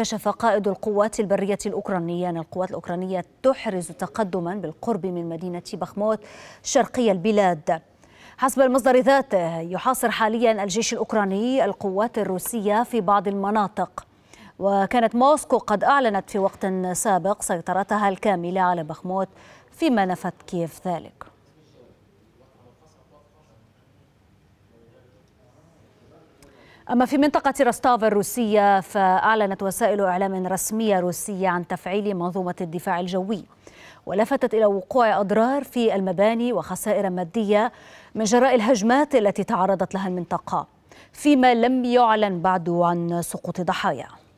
كشف قائد القوات البرية الأوكرانية أن القوات الأوكرانية تحرز تقدما بالقرب من مدينة بخموت شرقي البلاد حسب المصدر ذاته يحاصر حاليا الجيش الأوكراني القوات الروسية في بعض المناطق وكانت موسكو قد أعلنت في وقت سابق سيطرتها الكاملة على بخموت فيما نفت كييف ذلك أما في منطقة رستاف الروسية فأعلنت وسائل إعلام رسمية روسية عن تفعيل منظومة الدفاع الجوي ولفتت إلى وقوع أضرار في المباني وخسائر مادية من جراء الهجمات التي تعرضت لها المنطقة فيما لم يعلن بعد عن سقوط ضحايا